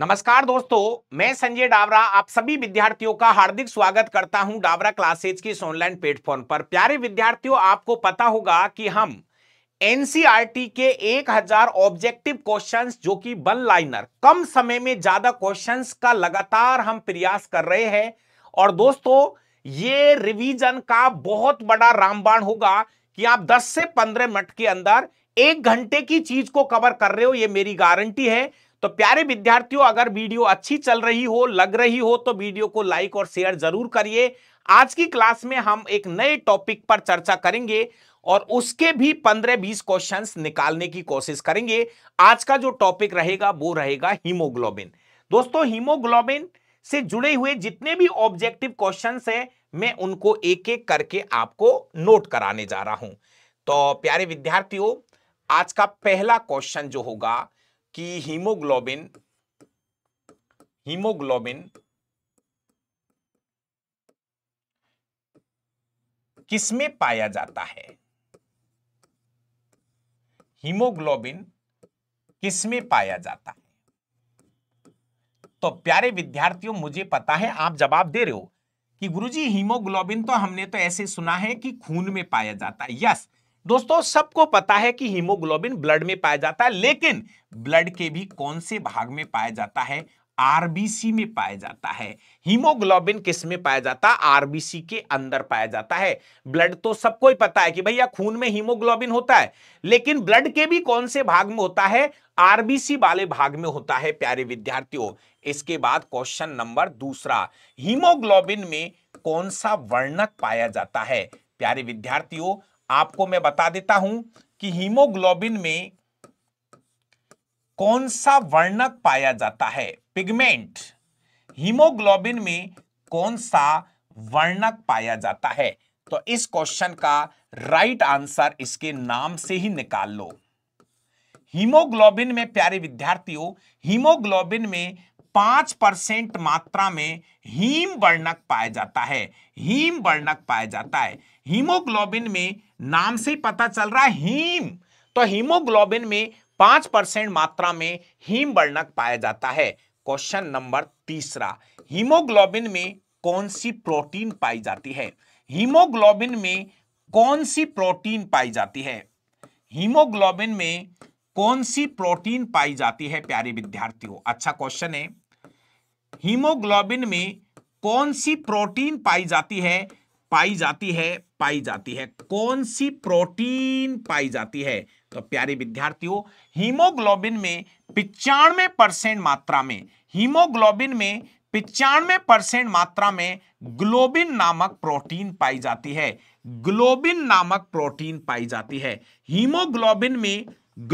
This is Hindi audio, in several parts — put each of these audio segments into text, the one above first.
नमस्कार दोस्तों मैं संजय डावरा आप सभी विद्यार्थियों का हार्दिक स्वागत करता हूं डावरा क्लासेज की इस ऑनलाइन प्लेटफॉर्म पर प्यारे विद्यार्थियों आपको पता होगा कि हम एनसीईआरटी e के 1000 ऑब्जेक्टिव क्वेश्चंस जो कि वन लाइनर कम समय में ज्यादा क्वेश्चंस का लगातार हम प्रयास कर रहे हैं और दोस्तों ये रिविजन का बहुत बड़ा रामबाण होगा कि आप दस से पंद्रह मिनट के अंदर एक घंटे की चीज को कवर कर रहे हो ये मेरी गारंटी है तो प्यारे विद्यार्थियों अगर वीडियो अच्छी चल रही हो लग रही हो तो वीडियो को लाइक और शेयर जरूर करिए आज की क्लास में हम एक नए टॉपिक पर चर्चा करेंगे और उसके भी पंद्रह बीस क्वेश्चंस निकालने की कोशिश करेंगे आज का जो टॉपिक रहेगा वो रहेगा हीमोग्लोबिन दोस्तों हीमोग्लोबिन से जुड़े हुए जितने भी ऑब्जेक्टिव क्वेश्चन है मैं उनको एक एक करके आपको नोट कराने जा रहा हूं तो प्यारे विद्यार्थियों आज का पहला क्वेश्चन जो होगा कि हीमोग्लोबिन हीमोग्लोबिन किसमें पाया जाता है हीमोग्लोबिन किसमें पाया जाता है तो प्यारे विद्यार्थियों मुझे पता है आप जवाब दे रहे हो कि गुरुजी हीमोग्लोबिन तो हमने तो ऐसे सुना है कि खून में पाया जाता है यस दोस्तों सबको पता है कि हीमोग्लोबिन ब्लड में पाया जाता है लेकिन ब्लड के भी कौन से भाग में पाया जाता है आरबीसी में पाया जाता है हीमोग्लोबिन किस में पाया जाता है आरबीसी के अंदर पाया जाता है ब्लड तो सबको ही पता है कि भैया खून में हीमोग्लोबिन होता है लेकिन ब्लड के भी कौन से भाग में होता है आरबीसी वाले भाग में होता है प्यारे विद्यार्थियों इसके बाद क्वेश्चन नंबर दूसरा हीमोग्लोबिन में कौन सा वर्णक पाया जाता है प्यारे विद्यार्थियों आपको मैं बता देता हूं कि हीमोग्लोबिन में कौन सा वर्णक पाया जाता है पिगमेंट हीमोग्लोबिन में कौन सा वर्णक पाया जाता है तो इस क्वेश्चन का राइट आंसर इसके नाम से ही निकाल लो हीमोग्लोबिन में प्यारे विद्यार्थियों हीमोग्लोबिन में पांच परसेंट मात्रा में हीम वर्णक पाया जाता है हीम वर्णक पाया जाता है हीमोग्लोबिन में नाम से पता चल रहा है हीम तो हीमोग्लोबिन में पांच परसेंट मात्रा में हीम वर्णक पाया जाता है क्वेश्चन नंबर तीसरा हीमोग्लोबिन में कौन सी प्रोटीन पाई जाती है हीमोग्लोबिन में कौन सी प्रोटीन पाई जाती है हीमोग्लोबिन में कौन सी प्रोटीन पाई जाती है प्यारे विद्यार्थियों अच्छा क्वेश्चन है हीमोग्लोबिन में कौन सी प्रोटीन पाई जाती है पाई जाती है पाई जाती है कौन सी प्रोटीन पाई जाती है तो प्यारे विद्यार्थियों हीमोग्लोबिन में पिचानवे परसेंट मात्रा में हीमोग्लोबिन में पिचानवे परसेंट मात्रा में ग्लोबिन नामक प्रोटीन पाई जाती है ग्लोबिन नामक प्रोटीन पाई जाती है हीमोग्लोबिन में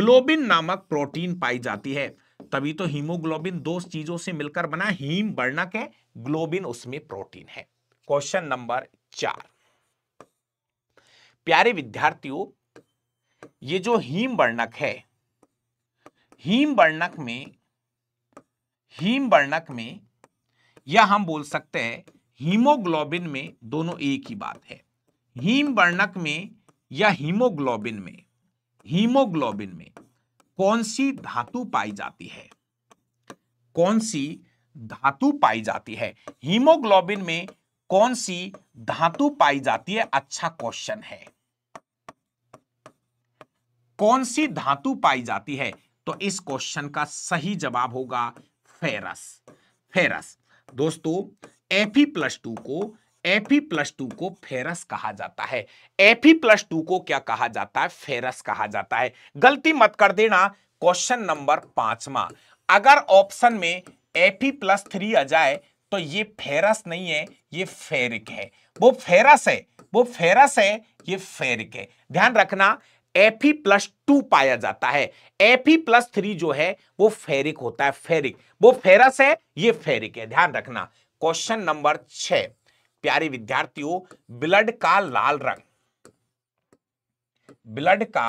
ग्लोबिन नामक प्रोटीन पाई जाती है तभी तो हीमोग्लोबिन दो चीजों से मिलकर बना हीम वर्णक है ग्लोबिन उसमें प्रोटीन है क्वेश्चन नंबर चार प्यारे विद्यार्थियों ये जो हीम वर्णक है हीम वर्णक में हीम वर्णक में या हम बोल सकते हैं हीमोग्लोबिन में दोनों एक ही बात है हीम वर्णक में या हीमोग्लोबिन में हीमोग्लोबिन में कौन सी धातु पाई जाती है कौन सी धातु पाई जाती है हीमोग्लोबिन में कौन सी धातु पाई जाती है अच्छा क्वेश्चन है कौन सी धातु पाई जाती है तो इस क्वेश्चन का सही जवाब होगा फेरस फेरस दोस्तों एफी प्लस टू को एफी प्लस टू को फेरस कहा जाता है एफी प्लस टू को क्या कहा जाता है फेरस कहा जाता है गलती मत कर देना क्वेश्चन नंबर पांचवा अगर ऑप्शन में एफी प्लस थ्री आ जाए तो ये फेरस नहीं है ये फेरिक है वो फेरस है वो फेरस है ये फेरिक है ध्यान रखना एफ प्लस टू पाया जाता है एफ प्लस थ्री जो है वो फेरिक होता है फेरिक वो फेरस है ये फेरिक है ध्यान रखना क्वेश्चन नंबर छ प्यारे विद्यार्थियों ब्लड का लाल रंग ब्लड का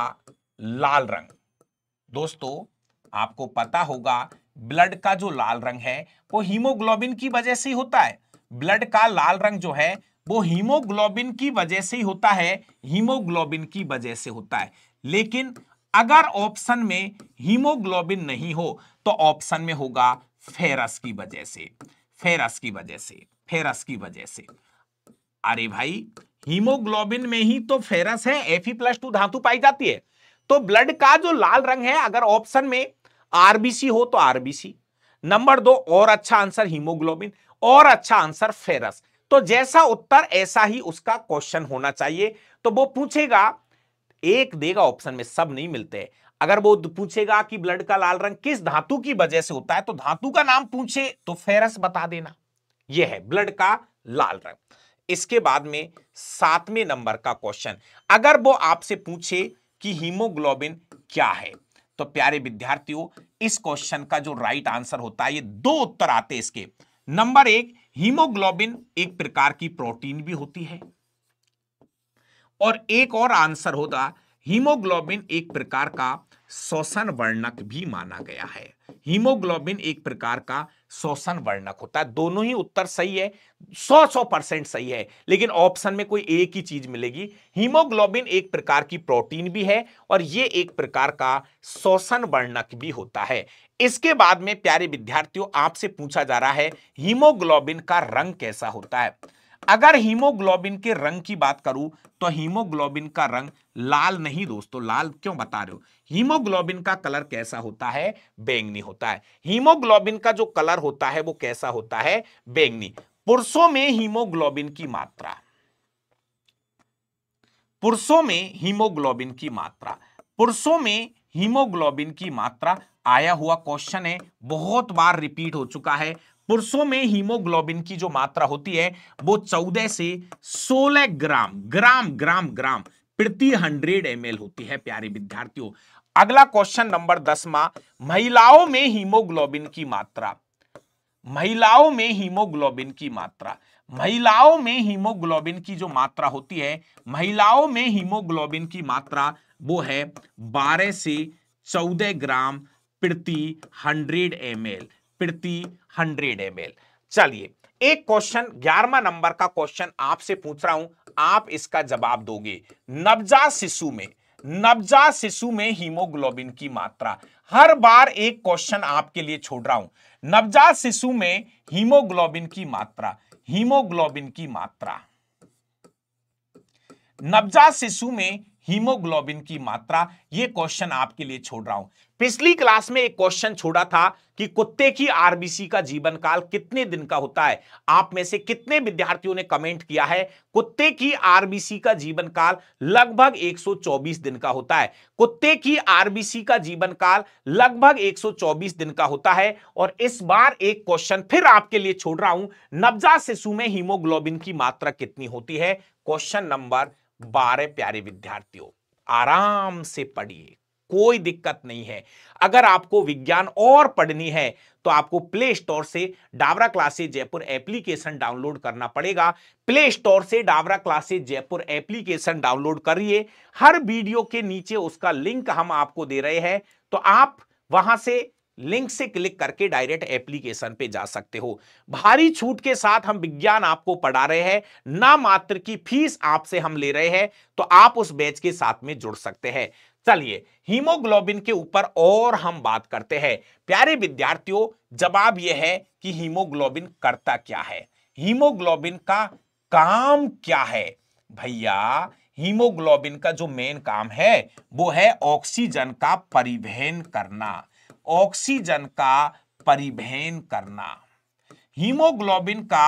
लाल रंग दोस्तों आपको पता होगा ब्लड का जो लाल रंग है वो हीमोग्लोबिन की वजह से होता है ब्लड का लाल रंग जो है वो हीमोग्लोबिन की वजह से ही होता है हीमोग्लोबिन की वजह से होता है लेकिन अगर ऑप्शन में हीमोग्लोबिन नहीं हो तो ऑप्शन में होगा फेरस की वजह से फेरस की वजह से फेरस की वजह से अरे भाई हीमोग्लोबिन में ही तो फेरस है एफ प्लस टू धातु पाई जाती है तो ब्लड का जो लाल रंग है अगर ऑप्शन में आरबीसी हो तो आरबीसी नंबर दो और अच्छा आंसर हीमोग्लोबिन और अच्छा आंसर फेरस तो जैसा उत्तर ऐसा ही उसका क्वेश्चन होना चाहिए तो वो पूछेगा एक देगा ऑप्शन में सब नहीं मिलते अगर वो पूछेगा कि ब्लड का लाल रंग किस धातु की वजह से होता है तो धातु का नाम पूछे तो फेरस बता देना यह है ब्लड का लाल रंग इसके बाद में सातवें नंबर का क्वेश्चन अगर वो आपसे पूछे कि हीमोग्लोबिन क्या है तो प्यारे विद्यार्थियों इस क्वेश्चन का जो राइट आंसर होता है ये दो उत्तर आते इसके नंबर एक हीमोग्लोबिन एक प्रकार की प्रोटीन भी होती है और एक और आंसर होता हीमोग्लोबिन एक प्रकार का शोषण वर्णक भी माना गया है हीमोग्लोबिन एक प्रकार का शोषण वर्णक होता है दोनों ही उत्तर सही है सौ सौ परसेंट सही है लेकिन ऑप्शन में कोई एक ही चीज मिलेगी हीमोग्लोबिन एक प्रकार की प्रोटीन भी है और ये एक प्रकार का शोषण वर्णक भी होता है इसके बाद में प्यारे विद्यार्थियों आपसे पूछा जा रहा है हीमोग्लोबिन का रंग कैसा होता है अगर हीमोग्लोबिन के रंग की बात करूं तो हीमोग्लोबिन का रंग लाल नहीं दोस्तों लाल क्यों बता रहे हो हीमोग्लोबिन का कलर कैसा होता है बैंगनी होता है हीमोग्लोबिन का जो कलर होता है वो कैसा होता है बैंगनी पुरुषों में हीमोग्लोबिन की मात्रा पुरुषों में हीमोग्लोबिन की मात्रा पुरुषों में हीमोग्लोबिन की मात्रा आया हुआ क्वेश्चन है बहुत बार रिपीट हो चुका है पुरुषों में हीमोग्लोबिन की जो मात्रा होती है वो चौदह से सोलह ग्राम ग्राम ग्राम ग्राम प्रति हंड्रेड एम होती है प्यारे विद्यार्थियों अगला क्वेश्चन नंबर दसवा महिलाओं में हीमोग्लोबिन की मात्रा महिलाओं में हीमोग्लोबिन की मात्रा महिलाओं में हीमोग्लोबिन की जो मात्रा होती है महिलाओं में हीमोग्लोबिन की मात्रा वो है 12 से 14 ग्राम प्रति 100 एम प्रति हंड्रेड एम चलिए एक क्वेश्चन ग्यारहवा नंबर का क्वेश्चन आपसे पूछ रहा हूं आप इसका जवाब दोगे नवजात शिशु में नवजात शिशु में हीमोग्लोबिन की मात्रा हर बार एक क्वेश्चन आपके लिए छोड़ रहा हूं नवजात शिशु में हीमोग्लोबिन की मात्रा हीमोग्लोबिन की मात्रा नवजात शिशु में हीमोग्लोबिन की मात्रा यह क्वेश्चन आपके लिए छोड़ रहा हूं पिछली क्लास में एक क्वेश्चन छोड़ा था कि कुत्ते की आरबीसी का जीवन काल कितने दिन का होता है आप में से कितने विद्यार्थियों ने कमेंट किया है कुत्ते की आरबीसी का जीवन काल लगभग 124 दिन का होता है कुत्ते की आरबीसी का जीवन काल लगभग 124 दिन का होता है और इस बार एक क्वेश्चन फिर आपके लिए छोड़ रहा हूं नवजात शिशु में हीमोग्लोबिन की मात्रा कितनी होती है क्वेश्चन नंबर बारह प्यारे विद्यार्थियों आराम से पढ़िए कोई दिक्कत नहीं है अगर आपको विज्ञान और पढ़नी है तो आपको प्ले स्टोर से Dawra classes Jaipur application download करना पड़ेगा प्ले स्टोर से Dawra classes Jaipur application download करिए हर वीडियो के नीचे उसका लिंक हम आपको दे रहे हैं तो आप वहां से लिंक से क्लिक करके डायरेक्ट एप्लीकेशन पे जा सकते हो भारी छूट के साथ हम विज्ञान आपको पढ़ा रहे हैं ना मात्र की फीस आपसे हम ले रहे हैं तो आप उस बैच के साथ में जुड़ सकते हैं चलिए हीमोग्लोबिन के ऊपर और हम बात करते हैं प्यारे विद्यार्थियों जवाब यह है कि हीमोग्लोबिन करता क्या है हीमोग्लोबिन का काम क्या है भैया हीमोग्लोबिन का जो मेन काम है वो है ऑक्सीजन का परिवहन करना ऑक्सीजन का परिवहन करना हीमोग्लोबिन का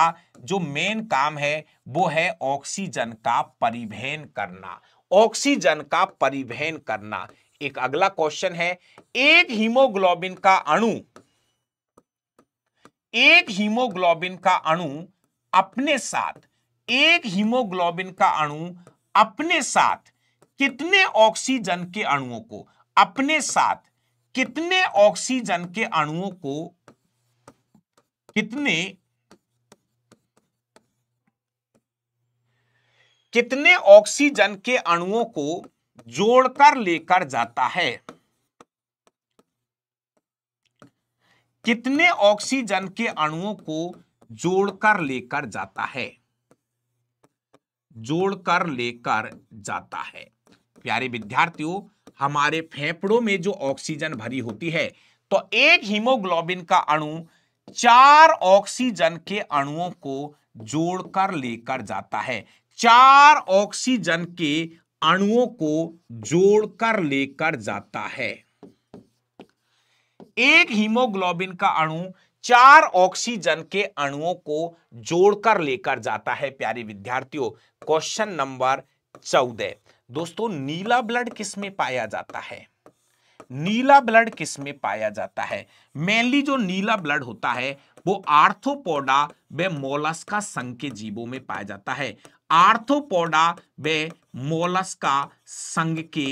जो मेन काम है वो है ऑक्सीजन का परिवहन करना ऑक्सीजन का परिवहन करना एक अगला क्वेश्चन है एक हीमोग्लोबिन का अणु एक हीमोग्लोबिन का अणु अपने साथ एक हीमोग्लोबिन का अणु अपने साथ कितने ऑक्सीजन के अणुओं को अपने साथ कितने ऑक्सीजन के अणुओं को कितने कितने ऑक्सीजन के अणुओं को जोड़कर लेकर जाता है कितने ऑक्सीजन के अणुओं को जोड़कर लेकर जाता है जोड़कर लेकर जाता है प्यारे विद्यार्थियों हमारे फेफड़ों में जो ऑक्सीजन भरी होती है तो एक हीमोग्लोबिन का अणु चार ऑक्सीजन के अणुओं को जोड़कर लेकर जाता है चार ऑक्सीजन के अणुओं को जोड़कर लेकर जाता है एक हीमोग्लोबिन का अणु चार ऑक्सीजन के अणुओं को जोड़कर लेकर जाता है प्यारे विद्यार्थियों क्वेश्चन नंबर चौदह दोस्तों नीला ब्लड किसमें पाया जाता है नीला ब्लड किसमें पाया जाता है मेनली जो नीला ब्लड होता है वो आर्थोपोडा व मोलस्का संघ के जीवों में पाया जाता है आर्थोपोडा व मोलस्का संघ के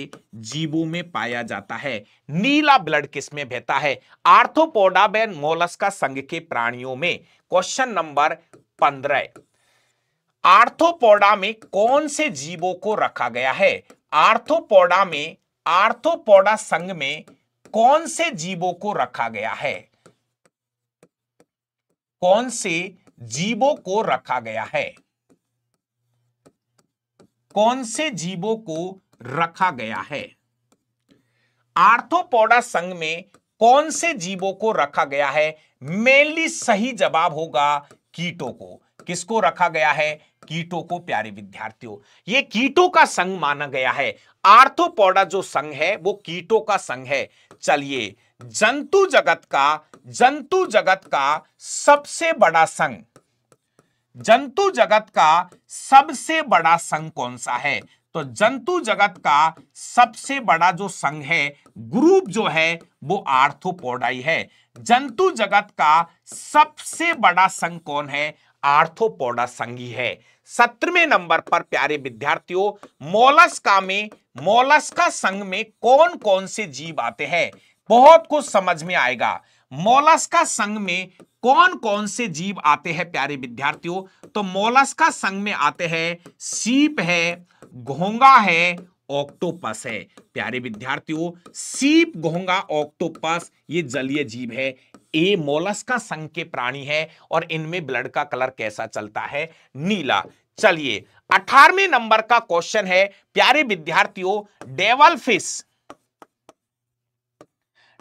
जीवों में पाया जाता है नीला ब्लड किस में बहता है आर्थोपोडा व मोलस्का संघ के प्राणियों में क्वेश्चन नंबर पंद्रह आर्थोपोडा में कौन से जीवों को रखा गया है आर्थोपोडा में आर्थोपोडा संघ में कौन से जीवों को रखा गया है कौन से जीवों को रखा गया है कौन से जीवों को रखा गया है आर्थोपोडा संघ में कौन से जीवों को रखा गया है मेनली सही जवाब होगा कीटों को किसको रखा गया है कीटों को प्यारे विद्यार्थियों ये कीटों का संघ माना गया है आर्थोपोडा जो संघ है वो कीटों का संघ है चलिए जंतु जगत का जंतु जगत का सबसे बड़ा संघ जंतु जगत का सबसे बड़ा संघ कौन सा है तो जंतु जगत का सबसे बड़ा जो संघ है ग्रुप जो है वो आर्थोपोडाई है जंतु जगत का सबसे बड़ा संघ कौन है आर्थोपोडा संघी है सत्रहवें नंबर पर प्यारे विद्यार्थियों मोलस्का में मोलस्का संघ में कौन कौन से जीव आते हैं बहुत कुछ समझ में आएगा मोलस्का संघ में कौन कौन से जीव आते हैं प्यारे विद्यार्थियों तो मोलस्का संघ में आते हैं सीप है घोंगा है ऑक्टोपस है प्यारे विद्यार्थियों सीप घोंगा ऑक्टोपस ये जलीय जीव है ए मोलस्का संघ के प्राणी है और इनमें ब्लड का कलर कैसा चलता है नीला चलिए अठारवे नंबर का क्वेश्चन है प्यारे विद्यार्थियों डेवल फिश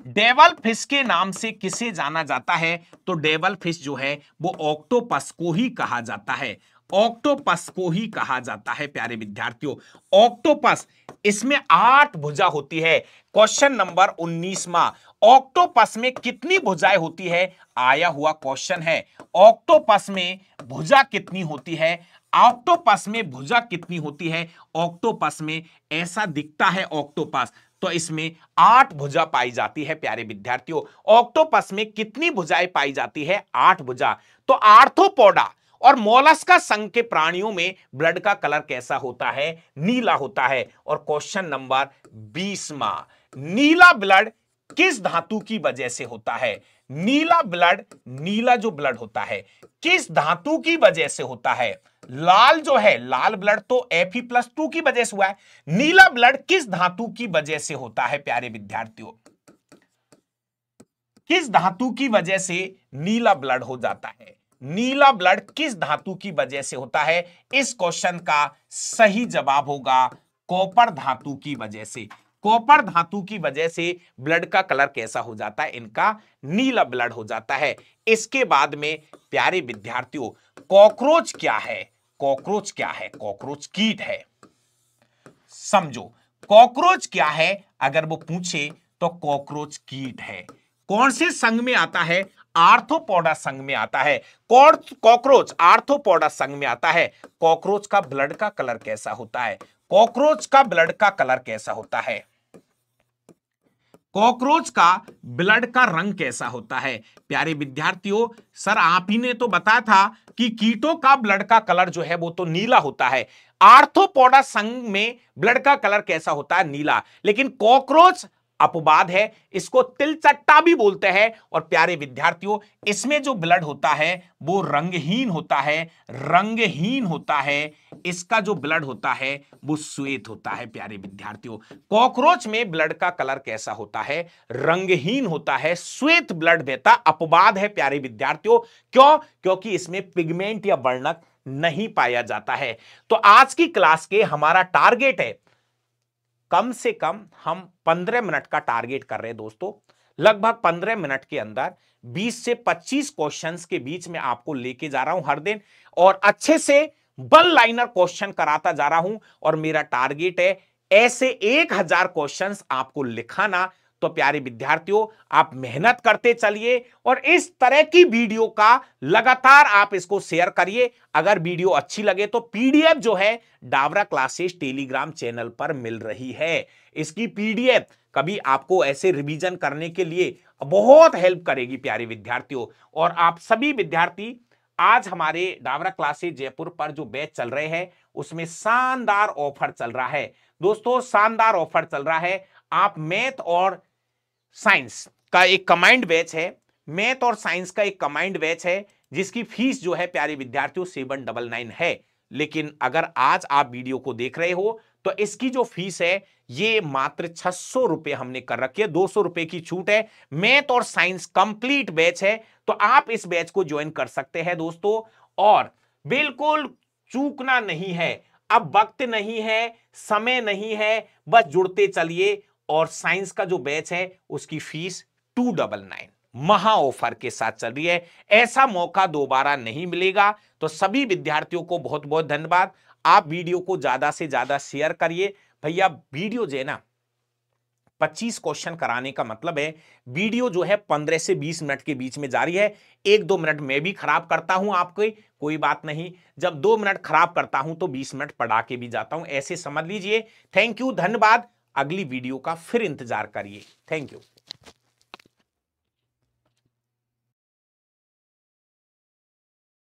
डेवल फिश के नाम से किसे जाना जाता है तो डेवल फिश जो है वो ऑक्टोपस को ही कहा जाता है ऑक्टोपस को ही कहा जाता है प्यारे विद्यार्थियों ऑक्टोपस इसमें आठ भुजा होती है क्वेश्चन नंबर उन्नीसवा ऑक्टोपस में कितनी भुजाएं होती है आया हुआ क्वेश्चन है ऑक्टोपस में भुजा कितनी होती है ऑक्टोपस में भुजा कितनी होती है ऑक्टोपस में ऐसा दिखता है ऑक्टोपस तो इसमें आठ भुजा पाई जाती है प्यारे विद्यार्थियों ऑक्टोपस में कितनी भुजाएं पाई जाती है आठ भुजा तो आर्थोपोडा और मोलस्का संघ के प्राणियों में ब्लड का कलर कैसा होता है नीला होता है और क्वेश्चन नंबर बीसवा नीला ब्लड किस धातु की वजह से होता है नीला ब्लड नीला जो ब्लड होता है किस धातु की वजह से होता है लाल जो है लाल ब्लड तो एफ प्लस टू की वजह से हुआ है नीला ब्लड किस धातु की वजह से होता है प्यारे विद्यार्थियों किस धातु की वजह से नीला ब्लड हो जाता है नीला ब्लड किस धातु की वजह से होता है इस क्वेश्चन का सही जवाब होगा कॉपर धातु की वजह से कॉपर धातु की वजह से ब्लड का कलर कैसा हो जाता है इनका नीला ब्लड हो जाता है इसके बाद में प्यारे विद्यार्थियों कॉकरोच क्या है कॉकरोच क्या है कॉकरोच कीट है समझो कॉकरोच क्या है अगर वो पूछे तो कॉकरोच कीट है कौन से संघ में आता है आर्थोपोडा संघ में आता है कॉकरोच आर्थोपोडा संघ में आता है कॉकरोच का ब्लड का कलर कैसा होता है कॉकरोच का ब्लड का कलर कैसा होता है कॉकरोच का ब्लड का रंग कैसा होता है प्यारे विद्यार्थियों सर आप ही ने तो बताया था कि कीटों का ब्लड का कलर जो है वो तो नीला होता है आर्थोपोडा संघ में ब्लड का कलर कैसा होता है नीला लेकिन कॉकरोच अपवाद है इसको तिलचट्टा भी बोलते हैं और प्यारे विद्यार्थियों इसमें जो ब्लड होता है वो रंगहीन होता है रंगहीन होता है इसका जो ब्लड होता है वो श्वेत होता है प्यारे विद्यार्थियों कॉकरोच में ब्लड का कलर कैसा होता है रंगहीन होता है श्वेत ब्लड देता अपवाद है प्यारे विद्यार्थियों क्यों क्योंकि इसमें पिगमेंट या वर्णक नहीं पाया जाता है तो आज की क्लास के हमारा टारगेट है कम से कम हम 15 मिनट का टारगेट कर रहे हैं दोस्तों लगभग 15 मिनट के अंदर 20 से 25 क्वेश्चंस के बीच में आपको लेके जा रहा हूं हर दिन और अच्छे से बल लाइनर क्वेश्चन कराता जा रहा हूं और मेरा टारगेट है ऐसे 1000 क्वेश्चंस आपको लिखाना तो प्यारे विद्यार्थियों आप मेहनत करते चलिए और इस तरह की वीडियो का लगातार आप इसको शेयर करिए अगर वीडियो अच्छी लगे तो पीडीएफ जो है डावरा क्लासेस टेलीग्राम चैनल पर मिल रही है इसकी पीडीएफ कभी आपको ऐसे रिवीजन करने के लिए बहुत हेल्प करेगी प्यारे विद्यार्थियों और आप सभी विद्यार्थी आज हमारे डावरा क्लासेस जयपुर पर जो बैच चल रहे हैं उसमें शानदार ऑफर चल रहा है दोस्तों शानदार ऑफर चल रहा है आप मैथ और साइंस का एक कमांड बैच है मैथ और साइंस का एक कमांड बैच है जिसकी फीस जो है प्यारे विद्यार्थियों सेवन डबल नाइन है लेकिन अगर आज आप वीडियो को देख रहे हो तो इसकी जो फीस है ये मात्र छह सौ रुपए हमने कर रखी है दो सौ रुपए की छूट है मैथ और साइंस कंप्लीट बैच है तो आप इस बैच को ज्वाइन कर सकते हैं दोस्तों और बिल्कुल चूकना नहीं है अब वक्त नहीं है समय नहीं है बस जुड़ते चलिए और साइंस का जो बैच है उसकी फीस टू डबल नाइन महा ऑफर के साथ चल रही है ऐसा मौका दोबारा नहीं मिलेगा तो सभी विद्यार्थियों को बहुत बहुत धन्यवाद आप वीडियो को ज्यादा से ज्यादा शेयर करिए भैया वीडियो जो है ना 25 क्वेश्चन कराने का मतलब है वीडियो जो है 15 से 20 मिनट के बीच में जारी है एक दो मिनट मैं भी खराब करता हूं आपके कोई बात नहीं जब दो मिनट खराब करता हूं तो 20 मिनट पढ़ा के भी जाता हूं ऐसे समझ लीजिए थैंक यू धन्यवाद अगली वीडियो का फिर इंतजार करिए थैंक यू